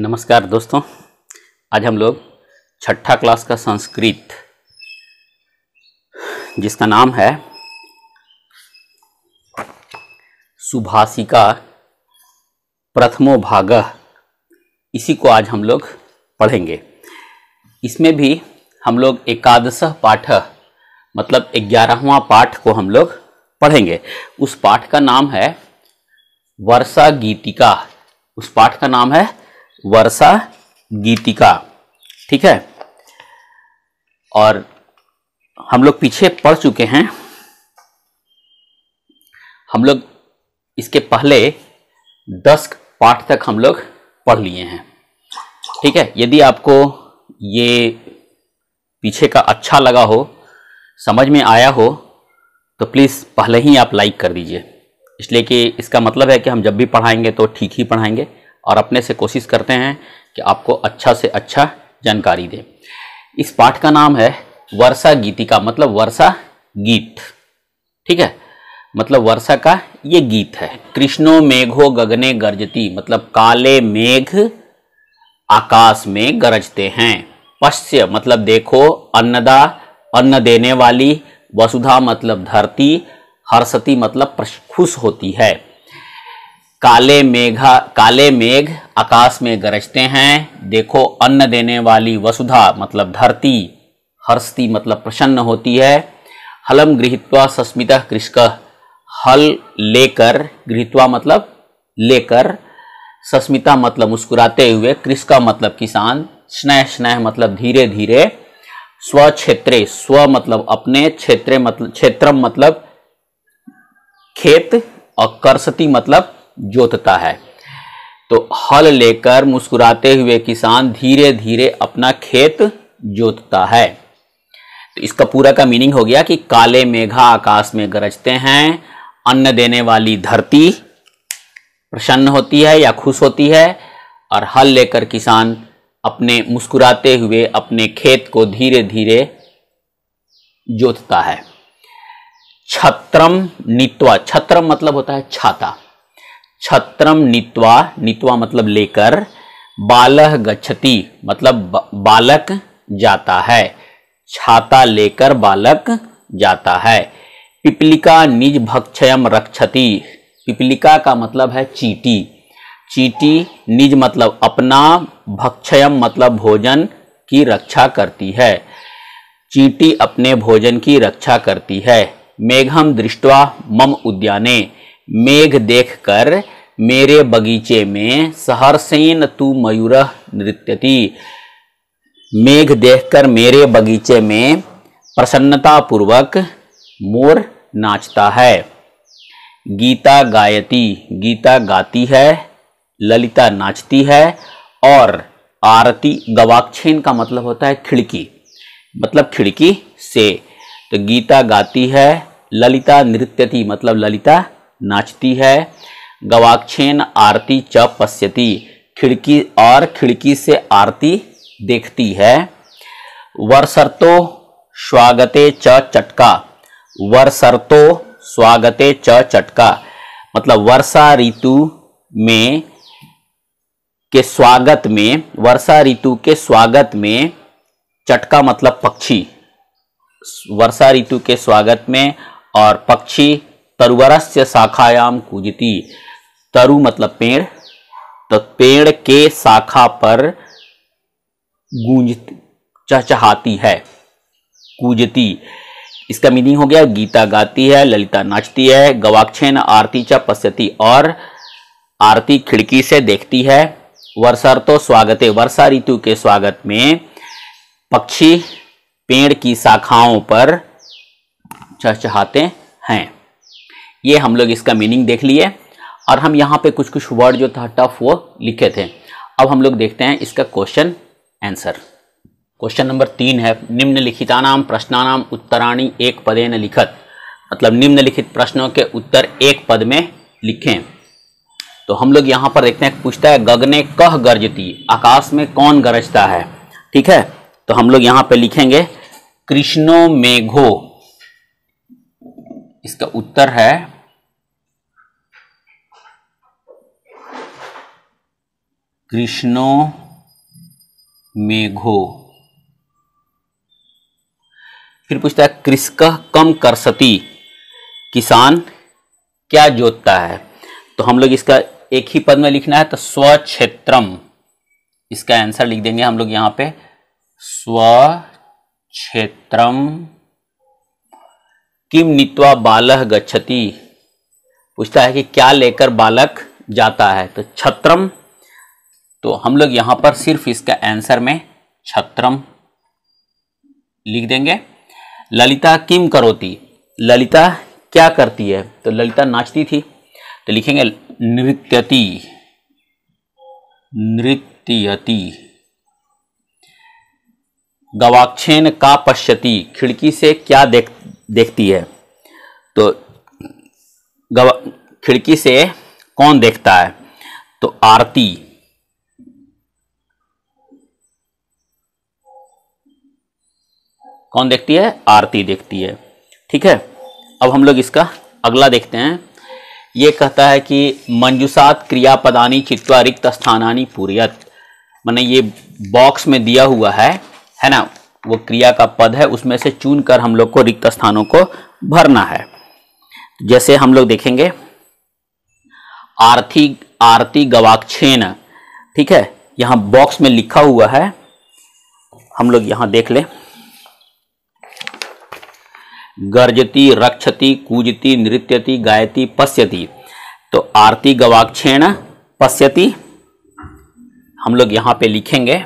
नमस्कार दोस्तों आज हम लोग छठा क्लास का संस्कृत जिसका नाम है सुभाषिका प्रथमो भाग इसी को आज हम लोग पढ़ेंगे इसमें भी हम लोग एकादश पाठ मतलब ग्यारहवा पाठ को हम लोग पढ़ेंगे उस पाठ का नाम है वर्षा गीतिका उस पाठ का नाम है वर्षा गीतिका ठीक है और हम लोग पीछे पढ़ चुके हैं हम लोग इसके पहले दस पाठ तक हम लोग पढ़ लिए हैं ठीक है यदि आपको ये पीछे का अच्छा लगा हो समझ में आया हो तो प्लीज़ पहले ही आप लाइक कर दीजिए इसलिए कि इसका मतलब है कि हम जब भी पढ़ाएंगे तो ठीक ही पढ़ाएंगे और अपने से कोशिश करते हैं कि आपको अच्छा से अच्छा जानकारी दें इस पाठ का नाम है वर्षा गीतिका मतलब वर्षा गीत ठीक है मतलब वर्षा का ये गीत है कृष्णो मेघो गगने गरजती मतलब काले मेघ आकाश में गरजते हैं पश्य मतलब देखो अन्नदा अन्न देने वाली वसुधा मतलब धरती हर्षति मतलब खुश होती है काले मेघा काले मेघ आकाश में गरजते हैं देखो अन्न देने वाली वसुधा मतलब धरती हर्षती मतलब प्रसन्न होती है हलम गृहित्वा सस्मिता कृष्क हल लेकर गृहित्वा मतलब लेकर सस्मिता मतलब मुस्कुराते हुए कृषक मतलब किसान स्नेह स्नेह मतलब धीरे धीरे स्वक्षेत्रे स्व मतलब अपने क्षेत्र मतलब क्षेत्रम मतलब खेत और करसती मतलब जोतता है तो हल लेकर मुस्कुराते हुए किसान धीरे धीरे अपना खेत जोतता है तो इसका पूरा का मीनिंग हो गया कि काले मेघा आकाश में गरजते हैं अन्न देने वाली धरती प्रसन्न होती है या खुश होती है और हल लेकर किसान अपने मुस्कुराते हुए अपने खेत को धीरे धीरे जोतता है छत्रम नित्वा छत्रम मतलब होता है छाता छत्रम नीतवा नीतवा मतलब लेकर बालह गच्छति मतलब बालक जाता है छाता लेकर बालक जाता है पिपलिका निज भक्षयम रक्षति पिपलिका का मतलब है चीटी चीटी निज मतलब अपना भक्षयम मतलब भोजन की रक्षा करती है चीटी अपने भोजन की रक्षा करती है मेघम दृष्टवा मम उद्याने मेघ देखकर मेरे बगीचे में सहरसेन तू मयूर नृत्यति मेघ देखकर मेरे बगीचे में प्रसन्नता पूर्वक मोर नाचता है गीता गायती गीता गाती है ललिता नाचती है और आरती गवाक्षेन का मतलब होता है खिड़की मतलब खिड़की से तो गीता गाती है ललिता नृत्यति मतलब ललिता नाचती है गवाक्षेन आरती च पश्यती खिड़की और खिड़की से आरती देखती है वर्षर्तो स्वागते च चटका वर्षर्तो स्वागते च चटका मतलब वर्षा ऋतु में के स्वागत में वर्षा ऋतु के स्वागत में चटका मतलब पक्षी वर्षा ऋतु के स्वागत में और पक्षी तरुवरस्य शाखायाम कूजती तरु मतलब पेड़ तो पेड़ के शाखा पर गूंज चहचहाती है कूजती इसका मीनिंग हो गया गीता गाती है ललिता नाचती है गवाक्षेन आरती च पश्यती और आरती खिड़की से देखती है वर्षा तो स्वागत है वर्षा ऋतु के स्वागत में पक्षी पेड़ की शाखाओं पर चहचहाते हैं ये हम लोग इसका मीनिंग देख लिए और हम यहाँ पे कुछ कुछ वर्ड जो था टफ वो लिखे थे अब हम लोग देखते हैं इसका क्वेश्चन आंसर क्वेश्चन नंबर तीन है निम्नलिखितानाम प्रश्नानाम उत्तराणी एक पदे न लिखत मतलब निम्नलिखित प्रश्नों के उत्तर एक पद में लिखें तो हम लोग यहाँ पर देखते हैं पूछता है गगने कह गरजती आकाश में कौन गरजता है ठीक है तो हम लोग यहाँ पे लिखेंगे कृष्णो मेघो इसका उत्तर है कृष्णो मेघो फिर पूछता है कृषक कम कर सती किसान क्या जोतता है तो हम लोग इसका एक ही पद में लिखना है तो स्वक्षेत्रम इसका आंसर लिख देंगे हम लोग यहाँ पे स्वक्षेत्रम किम नीतवा बालह गच्छति पूछता है कि क्या लेकर बालक जाता है तो छत्रम तो हम लोग यहां पर सिर्फ इसका आंसर में छत्रम लिख देंगे ललिता किम करोती ललिता क्या करती है तो ललिता नाचती थी तो लिखेंगे नृत्यति नृत्यति गवाक्षेन का पश्यति खिड़की से क्या देख देखती है तो गवा खिड़की से कौन देखता है तो आरती कौन देखती है आरती देखती है ठीक है अब हम लोग इसका अगला देखते हैं ये कहता है कि मंजुसात क्रियापदानी चित्वा रिक्त स्थानानी पूरीयत मैंने ये बॉक्स में दिया हुआ है है ना वो क्रिया का पद है उसमें से चुन कर हम लोग को रिक्त स्थानों को भरना है जैसे हम लोग देखेंगे आरती आरती गवाक्षेन ठीक है यहाँ बॉक्स में लिखा हुआ है हम लोग यहाँ देख लें गर्जती रक्षती कूजती नृत्यति गायती पश्यती तो आरती गवाक्षेण पश्यती हम लोग यहां पे लिखेंगे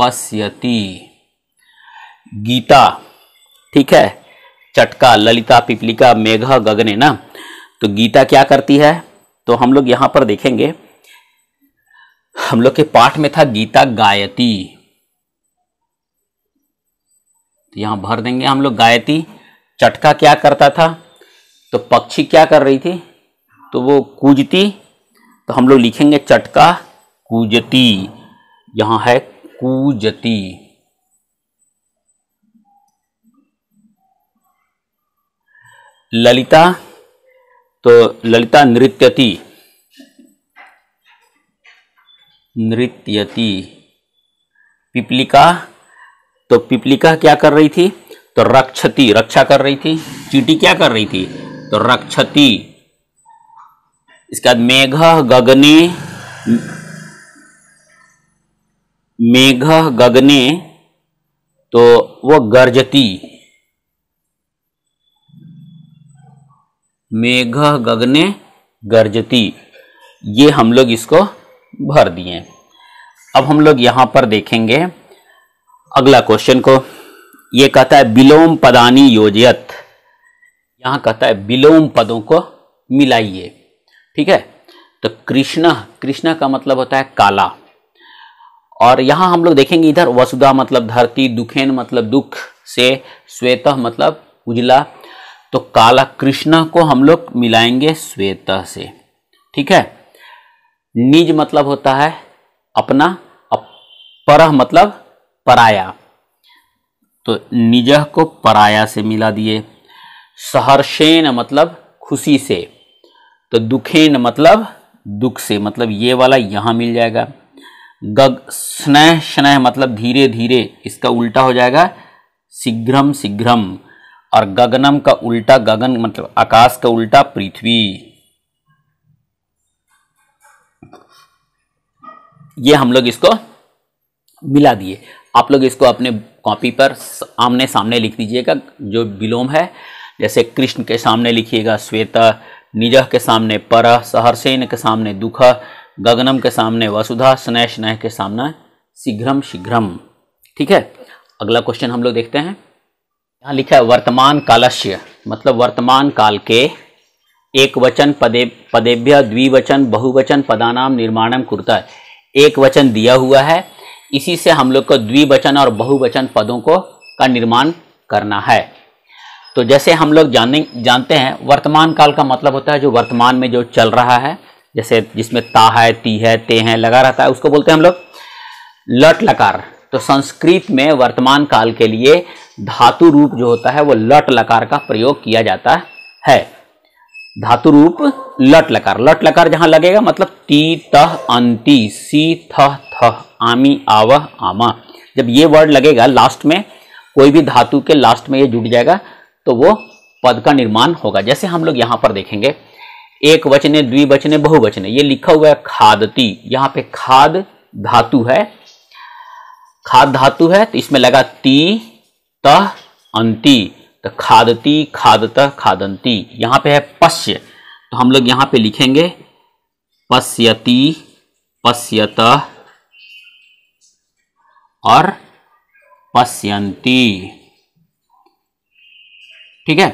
पश्यती गीता ठीक है चटका ललिता पिपलिका मेघा गगने ना तो गीता क्या करती है तो हम लोग यहां पर देखेंगे हम लोग के पाठ में था गीता गायती तो यहाँ भर देंगे हम लोग गायती चटका क्या करता था तो पक्षी क्या कर रही थी तो वो कूजती तो हम लोग लिखेंगे चटका कूजती यहाँ है कूजती ललिता तो ललिता नृत्यति नृत्यति पिपलिका तो पिपलिका क्या कर रही थी तो रक्षती रक्षा कर रही थी चीटी क्या कर रही थी तो रक्षती इसके बाद मेघ गगने मेघ गगने तो वो गर्जती मेघ गगने गर्जती ये हम लोग इसको भर दिए अब हम लोग यहां पर देखेंगे अगला क्वेश्चन को ये कहता है विलोम पदानी योजयत यहां कहता है विलोम पदों को मिलाइए ठीक है तो कृष्ण कृष्ण का मतलब होता है काला और यहां हम लोग देखेंगे इधर वसुधा मतलब धरती दुखेन मतलब दुख से श्वेत मतलब उजला तो काला कृष्ण को हम लोग मिलाएंगे श्वेत से ठीक है निज मतलब होता है अपना अपरह मतलब पराया तो निजह को पराया से मिला दिए सहर्षेन मतलब खुशी से तो दुखेन मतलब दुख से मतलब ये वाला यहाँ मिल जाएगा गग स्नेह स्नेह मतलब धीरे धीरे इसका उल्टा हो जाएगा शीघ्रम शीघ्रम और गगनम का उल्टा गगन मतलब आकाश का उल्टा पृथ्वी ये हम लोग इसको मिला दिए आप लोग इसको अपने कॉपी पर आमने सामने लिख दीजिएगा जो विलोम है जैसे कृष्ण के सामने लिखिएगा श्वेता निजह के सामने पर सहरसेन के सामने दुख गगनम के सामने वसुधा स्नेह स्नेह के सामने शीघ्रम शीघ्रम ठीक है अगला क्वेश्चन हम लोग देखते हैं यहाँ लिखा है वर्तमान कालस्य मतलब वर्तमान काल के एक वचन पदे पदेभ्य द्विवचन बहुवचन पदानाम निर्माणम कुर्ता एक वचन दिया हुआ है इसी से हम लोग को द्विवचन और बहुवचन पदों को का निर्माण करना है तो जैसे हम लोग जाने जानते हैं वर्तमान काल का मतलब होता है जो वर्तमान में जो चल रहा है जैसे जिसमें ता है ती है ते हैं लगा रहता है उसको बोलते हैं हम लोग लट लकार तो संस्कृत में वर्तमान काल के लिए धातु रूप जो होता है वो लट लकार का प्रयोग किया जाता है धातु रूप लट लकार लट लकार जहां लगेगा मतलब ती तह अंति सी थह थह आमी आवह आमा जब ये वर्ड लगेगा लास्ट में कोई भी धातु के लास्ट में ये जुट जाएगा तो वो पद का निर्माण होगा जैसे हम लोग यहां पर देखेंगे एक वचने द्विवचने बहुवचने ये लिखा हुआ है खादती यहां पे खाद धातु है खाद धातु है तो इसमें लगा ती तह अंति तो खादती खादत खादंती यहाँ पे है पश्य तो हम लोग यहाँ पे लिखेंगे पश्यति पश्यत और पश्यंती ठीक है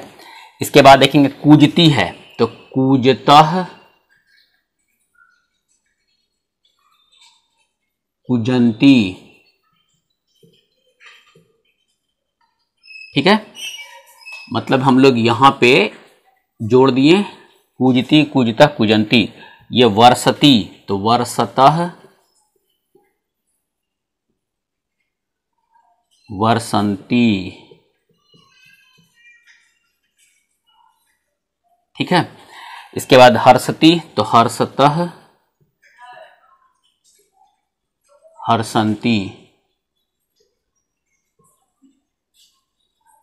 इसके बाद देखेंगे कूजती है तो कूजत कुजंती ठीक है मतलब हम लोग यहाँ पे जोड़ दिए कुजती कुजता कुजंती ये वर्षती तो वर्षतः वर्षंती ठीक है इसके बाद हर्षती तो हर्षतः हर्षंती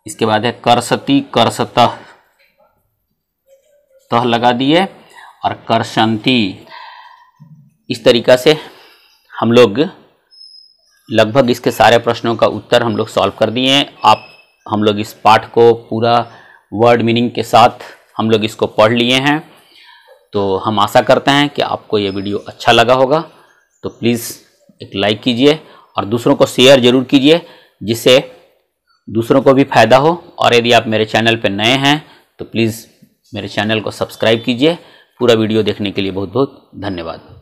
इसके बाद है करसती करसत तह लगा दिए और करसंती इस तरीका से हम लोग लगभग इसके सारे प्रश्नों का उत्तर हम लोग सॉल्व कर दिए हैं आप हम लोग इस पाठ को पूरा वर्ड मीनिंग के साथ हम लोग इसको पढ़ लिए हैं तो हम आशा करते हैं कि आपको ये वीडियो अच्छा लगा होगा तो प्लीज़ एक लाइक कीजिए और दूसरों को शेयर ज़रूर कीजिए जिससे दूसरों को भी फ़ायदा हो और यदि आप मेरे चैनल पर नए हैं तो प्लीज़ मेरे चैनल को सब्सक्राइब कीजिए पूरा वीडियो देखने के लिए बहुत बहुत धन्यवाद